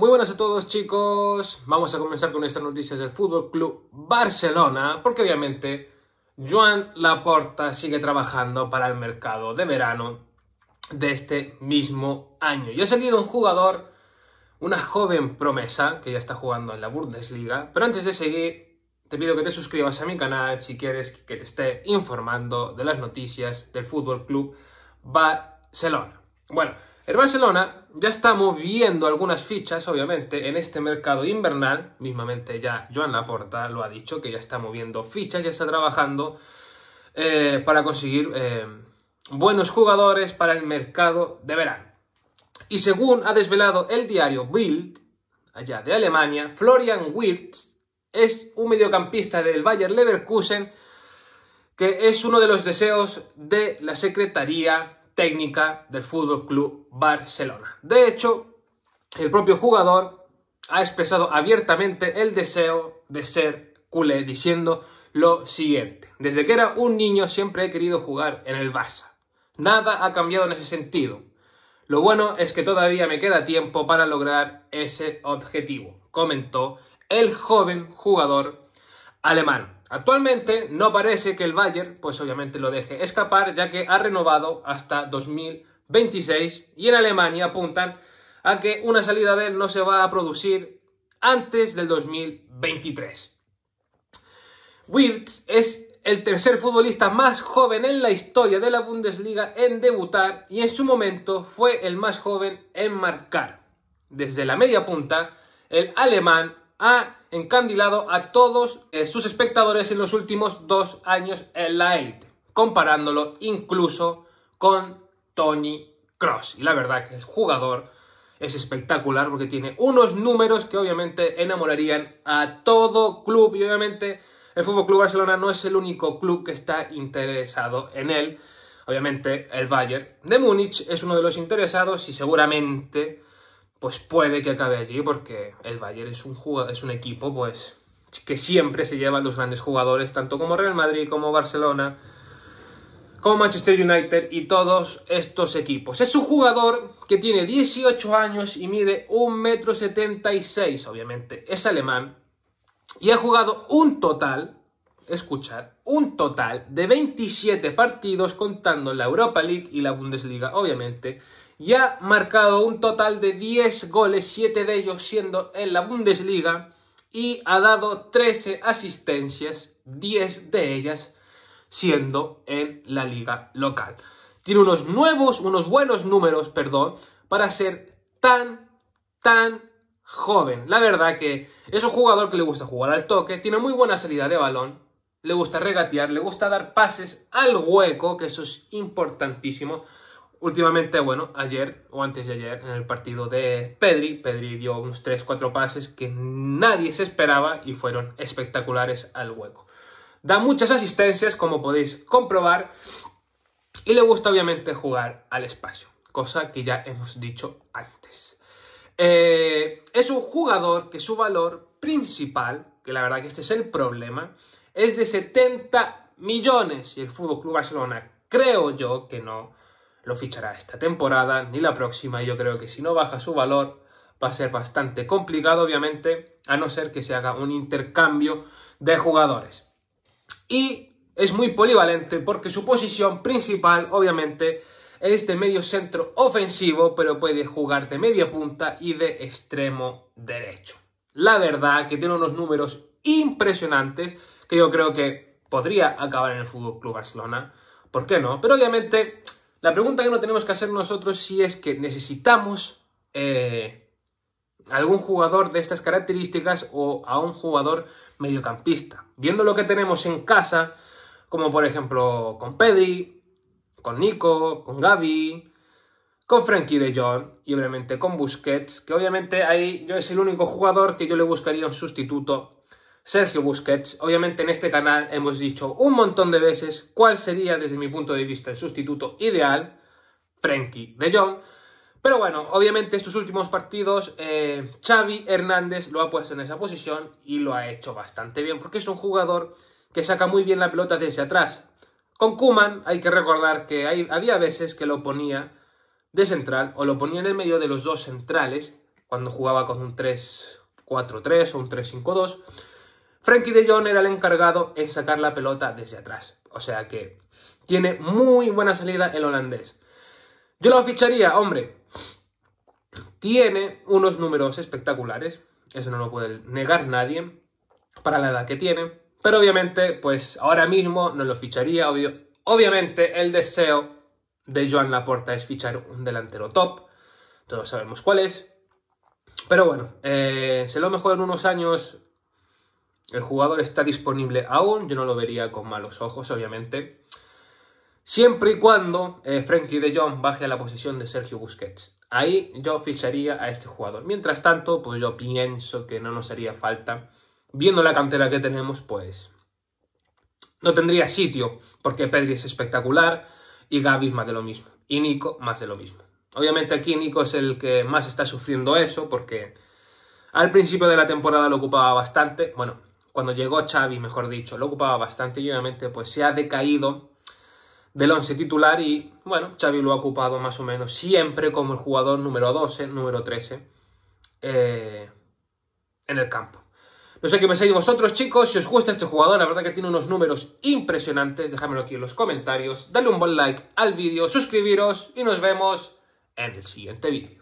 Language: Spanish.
Muy buenas a todos chicos, vamos a comenzar con estas noticias del Fútbol Club Barcelona, porque obviamente Joan Laporta sigue trabajando para el mercado de verano de este mismo año. Y ha salido un jugador, una joven promesa que ya está jugando en la Bundesliga, pero antes de seguir te pido que te suscribas a mi canal si quieres que te esté informando de las noticias del Fútbol Club Barcelona. Bueno, el Barcelona ya está moviendo algunas fichas, obviamente, en este mercado invernal. Mismamente ya Joan Laporta lo ha dicho, que ya está moviendo fichas, ya está trabajando eh, para conseguir eh, buenos jugadores para el mercado de verano. Y según ha desvelado el diario Bild, allá de Alemania, Florian Wirtz es un mediocampista del Bayer Leverkusen que es uno de los deseos de la Secretaría técnica del Fútbol Club Barcelona. De hecho, el propio jugador ha expresado abiertamente el deseo de ser culé, diciendo lo siguiente. Desde que era un niño siempre he querido jugar en el Barça. Nada ha cambiado en ese sentido. Lo bueno es que todavía me queda tiempo para lograr ese objetivo, comentó el joven jugador alemán. Actualmente no parece que el Bayern, pues obviamente lo deje escapar, ya que ha renovado hasta 2026 y en Alemania apuntan a que una salida de él no se va a producir antes del 2023. Wirtz es el tercer futbolista más joven en la historia de la Bundesliga en debutar y en su momento fue el más joven en marcar. Desde la media punta, el alemán ha encandilado a todos eh, sus espectadores en los últimos dos años en la élite, comparándolo incluso con Tony Cross. Y la verdad que el jugador es espectacular porque tiene unos números que obviamente enamorarían a todo club y obviamente el Fútbol Club Barcelona no es el único club que está interesado en él. Obviamente el Bayern de Múnich es uno de los interesados y seguramente pues puede que acabe allí porque el Bayern es un, es un equipo pues que siempre se llevan los grandes jugadores, tanto como Real Madrid, como Barcelona, como Manchester United y todos estos equipos. Es un jugador que tiene 18 años y mide 1,76m, obviamente es alemán, y ha jugado un total, escuchar, un total de 27 partidos contando la Europa League y la Bundesliga, obviamente, y ha marcado un total de 10 goles, 7 de ellos siendo en la Bundesliga, y ha dado 13 asistencias, 10 de ellas siendo en la liga local. Tiene unos nuevos, unos buenos números, perdón, para ser tan, tan joven. La verdad que es un jugador que le gusta jugar al toque, tiene muy buena salida de balón, le gusta regatear, le gusta dar pases al hueco, que eso es importantísimo últimamente, bueno, ayer o antes de ayer, en el partido de Pedri, Pedri dio unos 3-4 pases que nadie se esperaba y fueron espectaculares al hueco. Da muchas asistencias, como podéis comprobar, y le gusta obviamente jugar al espacio, cosa que ya hemos dicho antes. Eh, es un jugador que su valor principal, que la verdad que este es el problema, es de 70 millones y el Fútbol Club Barcelona creo yo que no lo fichará esta temporada ni la próxima. Y yo creo que si no baja su valor va a ser bastante complicado, obviamente, a no ser que se haga un intercambio de jugadores. Y es muy polivalente porque su posición principal, obviamente, es de medio centro ofensivo, pero puede jugar de media punta y de extremo derecho. La verdad que tiene unos números impresionantes que yo creo que podría acabar en el FC Barcelona. ¿Por qué no? Pero obviamente la pregunta que no tenemos que hacer nosotros si es que necesitamos eh, algún jugador de estas características o a un jugador mediocampista. Viendo lo que tenemos en casa, como por ejemplo con Pedri, con Nico, con Gaby, con Frankie de Jong y obviamente con Busquets, que obviamente ahí yo es el único jugador que yo le buscaría un sustituto Sergio Busquets. Obviamente en este canal hemos dicho un montón de veces cuál sería desde mi punto de vista el sustituto ideal, Frenkie de Jong. Pero bueno, obviamente estos últimos partidos eh, Xavi Hernández lo ha puesto en esa posición y lo ha hecho bastante bien porque es un jugador que saca muy bien la pelota desde atrás. Con Kuman hay que recordar que había veces que lo ponía de central o lo ponía en el medio de los dos centrales cuando jugaba con un 3-4-3 o un 3-5-2 Frankie de Jong era el encargado en sacar la pelota desde atrás. O sea que tiene muy buena salida el holandés. Yo lo ficharía, hombre. Tiene unos números espectaculares, eso no lo puede negar nadie, para la edad que tiene. Pero obviamente, pues ahora mismo no lo ficharía. Obviamente el deseo de Joan Laporta es fichar un delantero top. Todos sabemos cuál es. Pero bueno, eh, se lo mejor en unos años el jugador está disponible aún, yo no lo vería con malos ojos, obviamente. Siempre y cuando eh, Frankie de Jong baje a la posición de Sergio Busquets. Ahí yo ficharía a este jugador. Mientras tanto, pues yo pienso que no nos haría falta. Viendo la cantera que tenemos, pues no tendría sitio, porque Pedri es espectacular y Gaby es más de lo mismo. Y Nico más de lo mismo. Obviamente aquí Nico es el que más está sufriendo eso, porque al principio de la temporada lo ocupaba bastante. Bueno, cuando llegó Xavi, mejor dicho, lo ocupaba bastante y obviamente pues se ha decaído del once titular y bueno, Xavi lo ha ocupado más o menos siempre como el jugador número 12, número 13 eh, en el campo. No sé qué pensáis vosotros, chicos. Si os gusta este jugador, la verdad que tiene unos números impresionantes. Dejadmelo aquí en los comentarios. Dale un buen like al vídeo, suscribiros y nos vemos en el siguiente vídeo.